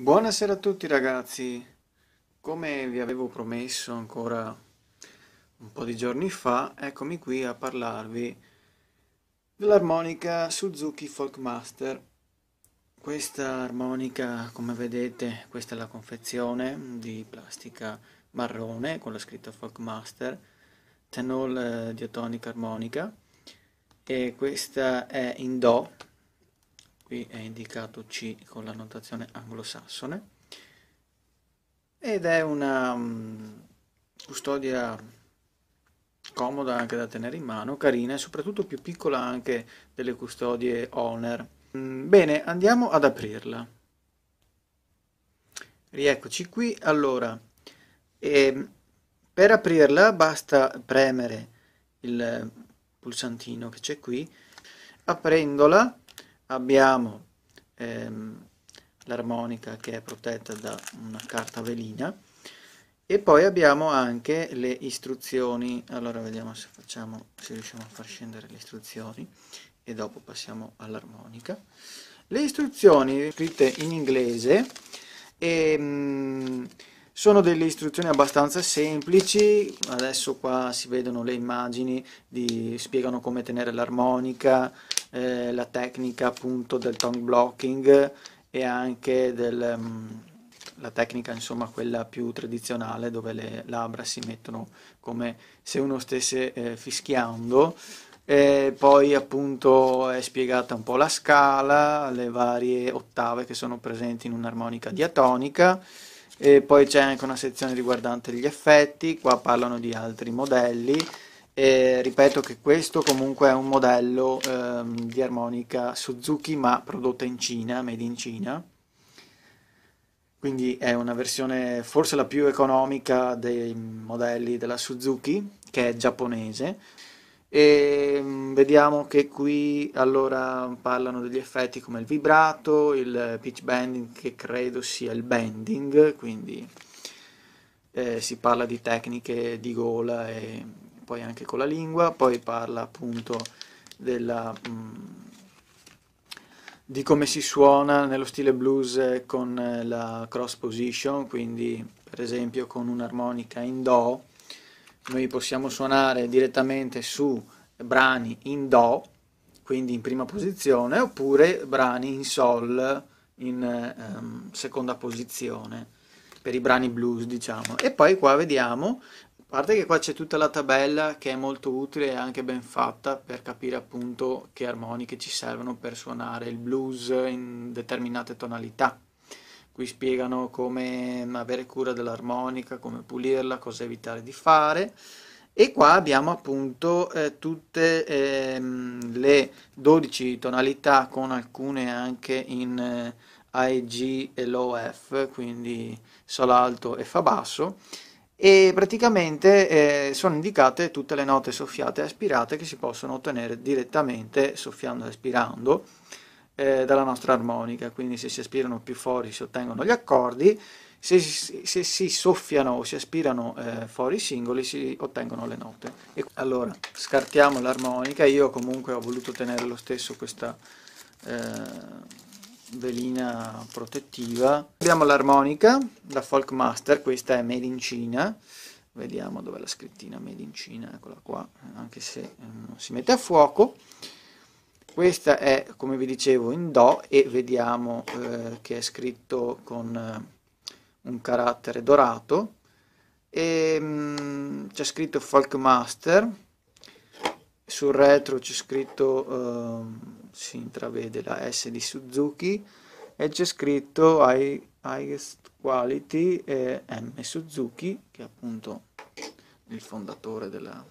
Buonasera a tutti ragazzi, come vi avevo promesso ancora un po' di giorni fa, eccomi qui a parlarvi dell'armonica Suzuki Folkmaster. Questa armonica, come vedete, questa è la confezione di plastica marrone con la scritta Folkmaster, tenol eh, diatonica armonica e questa è in Do qui è indicato C con la notazione anglosassone ed è una mm, custodia comoda anche da tenere in mano, carina e soprattutto più piccola anche delle custodie Honor. Mm, bene, andiamo ad aprirla. Rieccoci qui, allora, e ehm, per aprirla basta premere il pulsantino che c'è qui, aprendola abbiamo ehm, l'armonica che è protetta da una carta velina e poi abbiamo anche le istruzioni allora vediamo se facciamo se riusciamo a far scendere le istruzioni e dopo passiamo all'armonica le istruzioni scritte in inglese ehm, sono delle istruzioni abbastanza semplici, adesso qua si vedono le immagini, di, spiegano come tenere l'armonica, eh, la tecnica appunto del tongue blocking e anche del, mm, la tecnica insomma quella più tradizionale dove le labbra si mettono come se uno stesse eh, fischiando e poi appunto è spiegata un po' la scala, le varie ottave che sono presenti in un'armonica diatonica e poi c'è anche una sezione riguardante gli effetti, qua parlano di altri modelli e ripeto che questo comunque è un modello ehm, di armonica Suzuki ma prodotta in Cina, made in Cina. Quindi è una versione forse la più economica dei modelli della Suzuki, che è giapponese. E mm, vediamo che qui allora parlano degli effetti come il vibrato, il pitch bending che credo sia il bending, quindi eh, si parla di tecniche di gola e poi anche con la lingua, poi parla appunto della, mh, mm, di come si suona nello stile blues con eh, la cross position, quindi per esempio con un'armonica in Do, noi possiamo suonare direttamente su brani in Do, quindi in prima posizione, oppure brani in Sol in um, seconda posizione per i brani blues, diciamo. E poi qua vediamo parte che qua c'è tutta la tabella che è molto utile e anche ben fatta per capire appunto che armoniche ci servono per suonare il blues in determinate tonalità. Qui spiegano come avere cura dell'armonica, come pulirla, cosa evitare di fare. E qua abbiamo appunto eh, tutte eh, le 12 tonalità con alcune anche in eh, G e low F, quindi Sol alto e Fa basso e praticamente eh, sono indicate tutte le note soffiate e aspirate che si possono ottenere direttamente soffiando e aspirando eh, dalla nostra armonica, quindi se si aspirano più fuori si ottengono gli accordi, se, se si soffiano o si aspirano eh, fuori i singoli si ottengono le note. E allora scartiamo l'armonica, io comunque ho voluto tenere lo stesso questa eh, velina protettiva. Abbiamo l'armonica, la Master, questa è made in Cina, vediamo dov'è la scrittina made in Cina, eccola qua, anche se eh, non si mette a fuoco. Questa è, come vi dicevo, in Do e vediamo eh, che è scritto con eh, un carattere dorato. E mm, c'è scritto Folk Master, sul retro c'è scritto... Eh, si intravede la S di Suzuki e c'è scritto Highest Quality e M Suzuki che è appunto il fondatore della,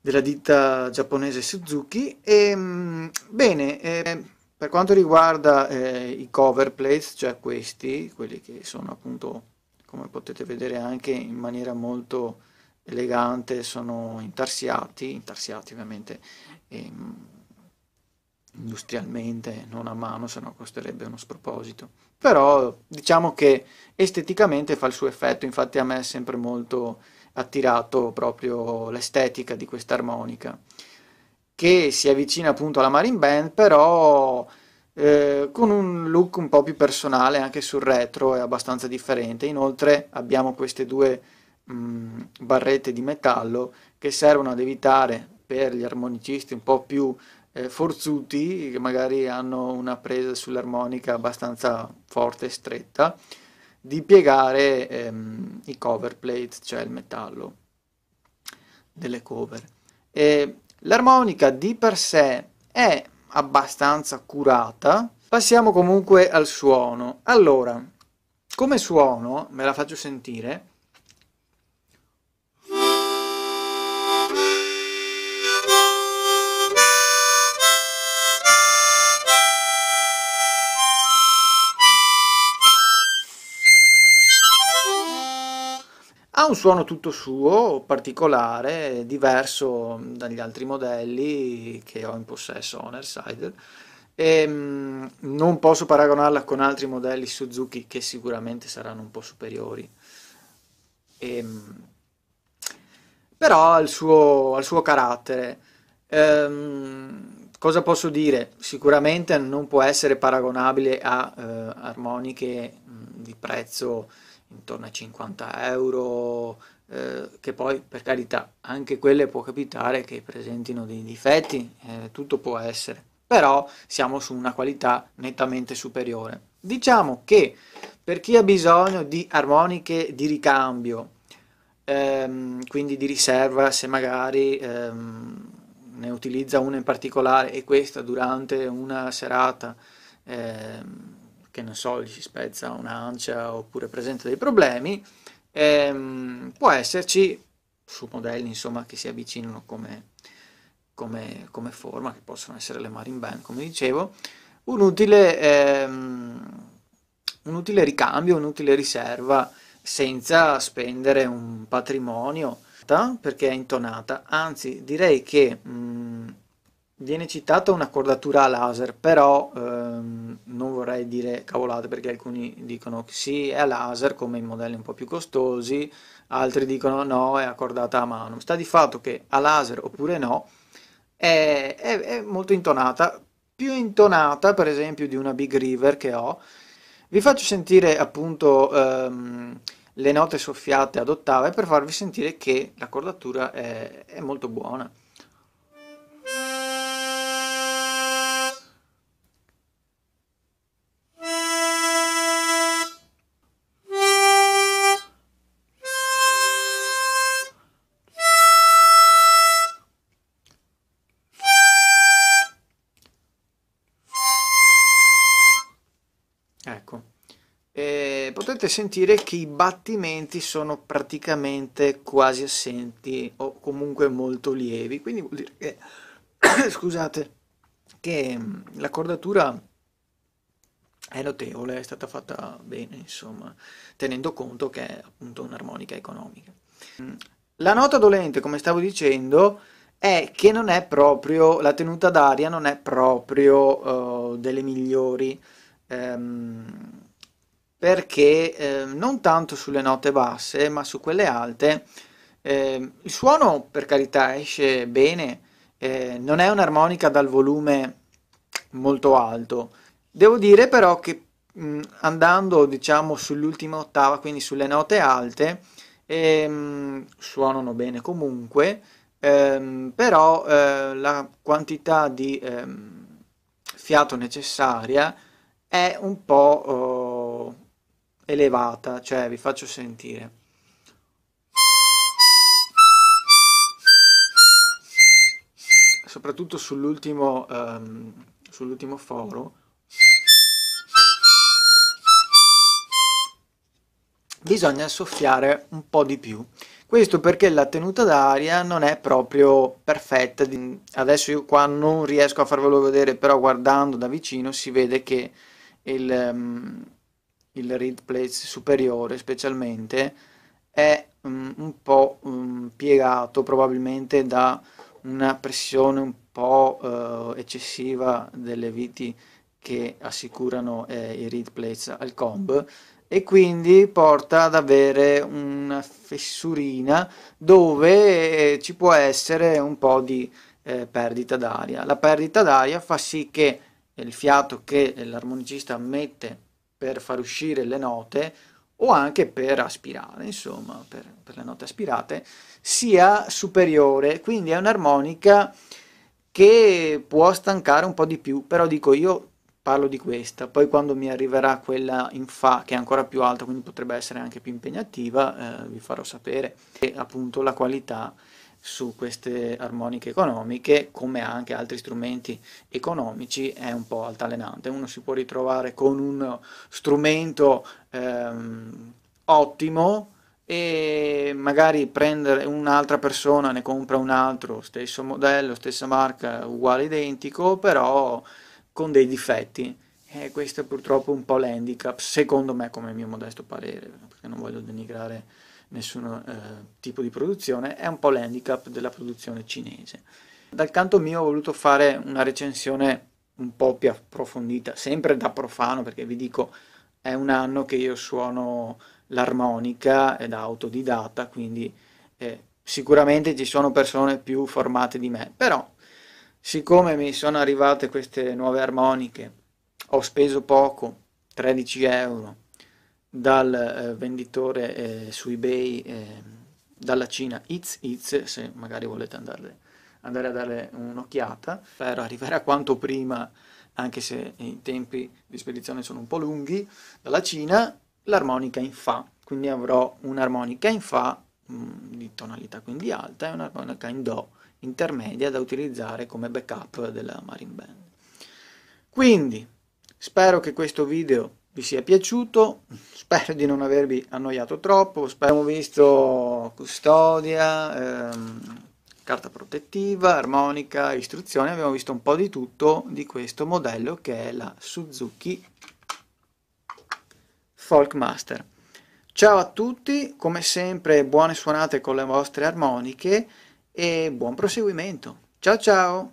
della ditta giapponese Suzuki e mm, bene eh, per quanto riguarda eh, i cover plates cioè questi quelli che sono appunto come potete vedere anche in maniera molto elegante, sono intarsiati, intarsiati ovviamente ehm, industrialmente, non a mano, se no costerebbe uno sproposito. Però diciamo che esteticamente fa il suo effetto, infatti a me è sempre molto attirato proprio l'estetica di questa armonica, che si avvicina appunto alla Marine Band, però eh, con un look un po' più personale anche sul retro, è abbastanza differente. Inoltre abbiamo queste due mh, barrette di metallo che servono ad evitare per gli armonicisti un po' più eh, forzuti, che magari hanno una presa sull'armonica abbastanza forte e stretta, di piegare ehm, i cover plate, cioè il metallo delle cover. E l'armonica di per sé è abbastanza curata. Passiamo comunque al suono. Allora, come suono, me la faccio sentire, un suono tutto suo, particolare, diverso dagli altri modelli che ho in possesso Honorsider. E, ehm, non posso paragonarla con altri modelli Suzuki che sicuramente saranno un po' superiori. E, ehm, però ha il suo, suo, carattere. Ehm, cosa posso dire? Sicuramente non può essere paragonabile a eh, armoniche mh, di prezzo intorno a 50 euro, eh, che poi per carità anche quelle può capitare che presentino dei difetti, eh, tutto può essere, però siamo su una qualità nettamente superiore. Diciamo che per chi ha bisogno di armoniche di ricambio, ehm, quindi di riserva se magari... Ehm, ne utilizza una in particolare e questa durante una serata ehm, che non so, gli si spezza un'ancia oppure presenta dei problemi, ehm, può esserci su modelli insomma, che si avvicinano come, come, come, forma, che possono essere le marine band, come dicevo, un utile, ehm, un utile ricambio, un'utile riserva senza spendere un patrimonio perché è intonata, anzi direi che mh, mm, Viene citata un'accordatura a laser, però ehm, non vorrei dire cavolate perché alcuni dicono che sì, è a laser come in modelli un po' più costosi, altri dicono no, è accordata a mano. Sta di fatto che a laser oppure no è, è, è molto intonata, più intonata per esempio di una Big River che ho. Vi faccio sentire appunto ehm, le note soffiate ad ottava per farvi sentire che l'accordatura è, è molto buona. Ecco. E potete sentire che i battimenti sono praticamente quasi assenti o comunque molto lievi, quindi vuol dire che, scusate, che mm, l'accordatura è notevole, è stata fatta bene, insomma, tenendo conto che è appunto un'armonica economica. Mm, la nota dolente, come stavo dicendo, è che non è proprio, la tenuta d'aria non è proprio uh, delle migliori, ehm, perché eh, non tanto sulle note basse ma su quelle alte eh, il suono per carità esce bene, eh, non è un'armonica dal volume molto alto. Devo dire però che mh, mm, andando diciamo sull'ultima ottava, quindi sulle note alte, ehm, suonano bene comunque, ehm, però eh, la quantità di ehm, fiato necessaria è un po' oh, elevata, cioè vi faccio sentire. Soprattutto sull'ultimo, um, sull'ultimo foro. bisogna soffiare un po' di più. Questo perché la tenuta d'aria non è proprio perfetta. Adesso io qua non riesco a farvelo vedere, però guardando da vicino si vede che il, um, il read place superiore specialmente è um, un po' um, piegato probabilmente da una pressione un po' uh, eccessiva delle viti che assicurano eh, i read plates al comb e quindi porta ad avere una fessurina dove eh, ci può essere un po' di eh, perdita d'aria. La perdita d'aria fa sì che il fiato che l'armonicista mette per far uscire le note o anche per aspirare, insomma, per, per le note aspirate, sia superiore. Quindi è un'armonica che può stancare un po' di più, però dico io parlo di questa, poi quando mi arriverà quella in Fa che è ancora più alta, quindi potrebbe essere anche più impegnativa, eh, vi farò sapere e, appunto la qualità su queste armoniche economiche, come anche altri strumenti economici, è un po' altalenante. Uno si può ritrovare con uno strumento ehm, ottimo e magari prendere un'altra persona, ne compra un altro, stesso modello, stessa marca, uguale identico, però con dei difetti. E questo è purtroppo un po' l'handicap, secondo me, come mio modesto parere, perché non voglio denigrare nessun eh, tipo di produzione, è un po' l'handicap della produzione cinese. Dal canto mio ho voluto fare una recensione un po' più approfondita, sempre da profano, perché vi dico, è un anno che io suono l'armonica ed autodidatta, quindi eh, sicuramente ci sono persone più formate di me, però siccome mi sono arrivate queste nuove armoniche, ho speso poco, 13 euro, dal eh, venditore eh, su eBay eh, dalla Cina It's It's, se magari volete andare, andare a dare un'occhiata. Spero arriverà quanto prima, anche se i tempi di spedizione sono un po' lunghi, dalla Cina l'armonica in Fa. Quindi avrò un'armonica in Fa mh, mm, di tonalità quindi alta e un'armonica in Do intermedia da utilizzare come backup della Marine Band. Quindi spero che questo video vi sia piaciuto, spero di non avervi annoiato troppo, spero. abbiamo visto custodia, ehm, carta protettiva, armonica, istruzione, abbiamo visto un po' di tutto di questo modello che è la Suzuki Folkmaster. Ciao a tutti, come sempre buone suonate con le vostre armoniche e buon proseguimento. Ciao ciao!